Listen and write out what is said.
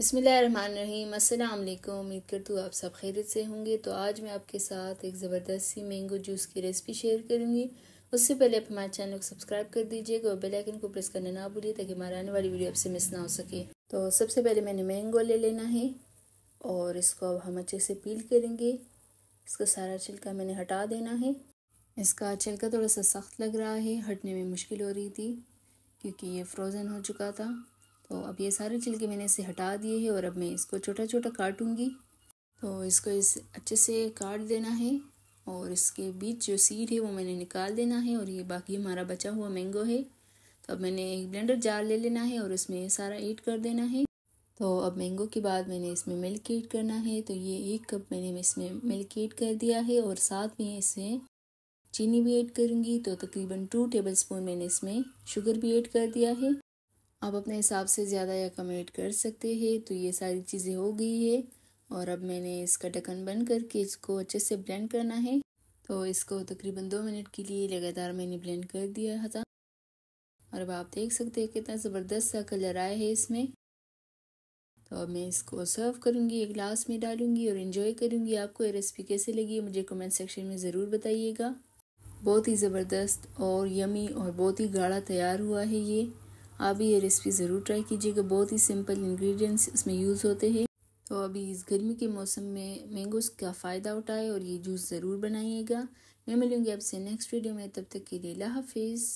बसमीम अल्लाम उम्मीद करती हूँ आप सब खैरियत से होंगे तो आज मैं आपके साथ एक ज़बरदस्त सी मैंगो जूस की रेसिपी शेयर करूँगी उससे पहले आप हमारे चैनल को सब्सक्राइब कर दीजिएगा और बेल आइकन को प्रेस करना ना भूलिए ताकि हमारा आने वाली वीडियो आपसे मिस ना हो सके तो सबसे पहले मैंने मैंगो ले लेना है और इसको अब हम अच्छे से पील करेंगे इसका सारा छिलका मैंने हटा देना है इसका छिलका थोड़ा सा सख्त लग रहा है हटने में मुश्किल हो रही थी क्योंकि ये फ्रोज़न हो चुका था तो अब ये सारे छिलके मैंने इसे हटा दिए हैं और अब मैं इसको छोटा छोटा काटूँगी तो इसको इस अच्छे से काट देना है और इसके बीच जो सीड है वो मैंने निकाल देना है और ये बाकी हमारा बचा हुआ मैंगो है तो अब मैंने एक ब्लेंडर जार ले लेना है और उसमें सारा ऐड कर देना है तो अब मैंगो के बाद मैंने इसमें मिल्क ऐड करना है तो ये एक कप मैंने इसमें मिल्क ऐड कर दिया है और साथ में इसे चीनी भी ऐड करूँगी तो तकरीबन टू टेबल स्पून मैंने इसमें शुगर भी ऐड कर दिया है आप अपने हिसाब से ज़्यादा या कम ऐड कर सकते हैं तो ये सारी चीज़ें हो गई है और अब मैंने इसका ढक्कन बंद करके इसको अच्छे से ब्लेंड करना है तो इसको तकरीबन दो मिनट के लिए लगातार मैंने ब्लेंड कर दिया था और अब आप देख सकते हैं कितना ज़बरदस्त सा कलर आया है इसमें तो अब मैं इसको सर्व करूँगी एक ग्लास में डालूँगी और इन्जॉय करूँगी आपको ये रेसिपी कैसे लगी मुझे कमेंट सेक्शन में ज़रूर बताइएगा बहुत ही ज़बरदस्त और यमी और बहुत ही गाढ़ा तैयार हुआ है ये आप ये रेसिपी ज़रूर ट्राई कीजिएगा बहुत ही सिंपल इंग्रेडिएंट्स इसमें यूज़ होते हैं तो अभी इस गर्मी के मौसम में मैंगोस का फ़ायदा उठाए और ये जूस ज़रूर बनाइएगा मैं मिलूँगी आपसे नेक्स्ट वीडियो में तब तक के लिए ला हाफिज़